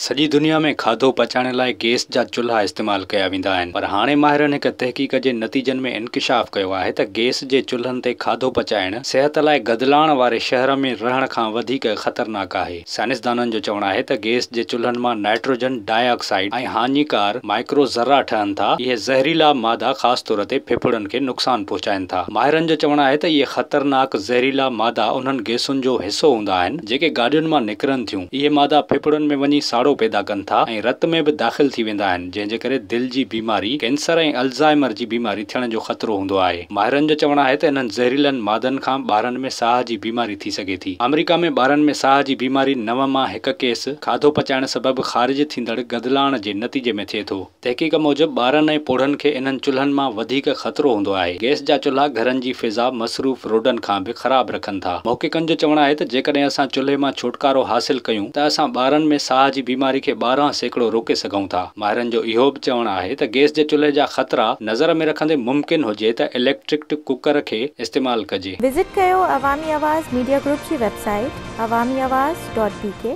सजी दुनिया में खाधो पचाने लाइ गैस जा चुल्हा इस्तेमालु कया वेंदा आहिनि पर हाणे माहिरनि हिक तहक़ीक़ के नतीजन में इनकिशाफ़ किया है गैस के चुल्हन से खाधो पचाण सेहत लाए गदलाण वारे शहर में रहण का ख़तरनाक है साइंसदान चवण है गैस के चुल्हन में नाइट्रोजन डाइऑक्साइड ऐं हानिकार माइक्रोजर्रा ठहन था इहे ज़हरीला मादा खास तौर से फेफड़नि के नुक़सान पहुचाइनि था माहिरनि जो चवणु आहे त ख़तरनाक ज़हरीला मादा उन्हनि गैसुनि को हिस्सों हूंदा जे जेके में मां निकिरनि ये मादा फेफड़नि में वही साड़ो पैदा कनि था ऐं रत में बि दाख़िल थी वेंदा आहिनि जंहिंजे करे दिलि जी बीमारी कैंसर ऐं अल्ज़ारी ख़तरो हूंदो आहे माहिरनि जो चवणु आहे तहरीलनि मादनि खां ॿारनि में साह जी बीमारी थी सघे थी अमेरिका में में साह जी बीमारी नव मां हिकु केस खाधो पचाइण सबबि ख़ारिज थींदड़ गदलाण जे नतीजे में थिए थो तहक़ीक़ मूजिबि ॿारनि ऐं पोढ़नि खे इन्हनि चुल्हनि मां वधीक ख़तरो हूंदो आहे गैस जा चुल्हा घरनि जी फिज़ा मसरूफ़ रोडनि खां बि ख़राबु रखनि था मौकिकनि जो चवणु आहे त जेकॾहिं असां चुल्हि मां छुटकारो हासिल कयूं त असां ॿारनि में साह जी बीमारी बीमारी खे ॿारहं सैकड़ो रोके सघूं था माहिरनि जो इहो बि चवणु आहे त गैस जे चुल्हे जा ख़तरा नज़र में रखंदे मुमकिन हुजे इलेक्ट्रिक कुकर खे इस्तेमालु कजे विज़िट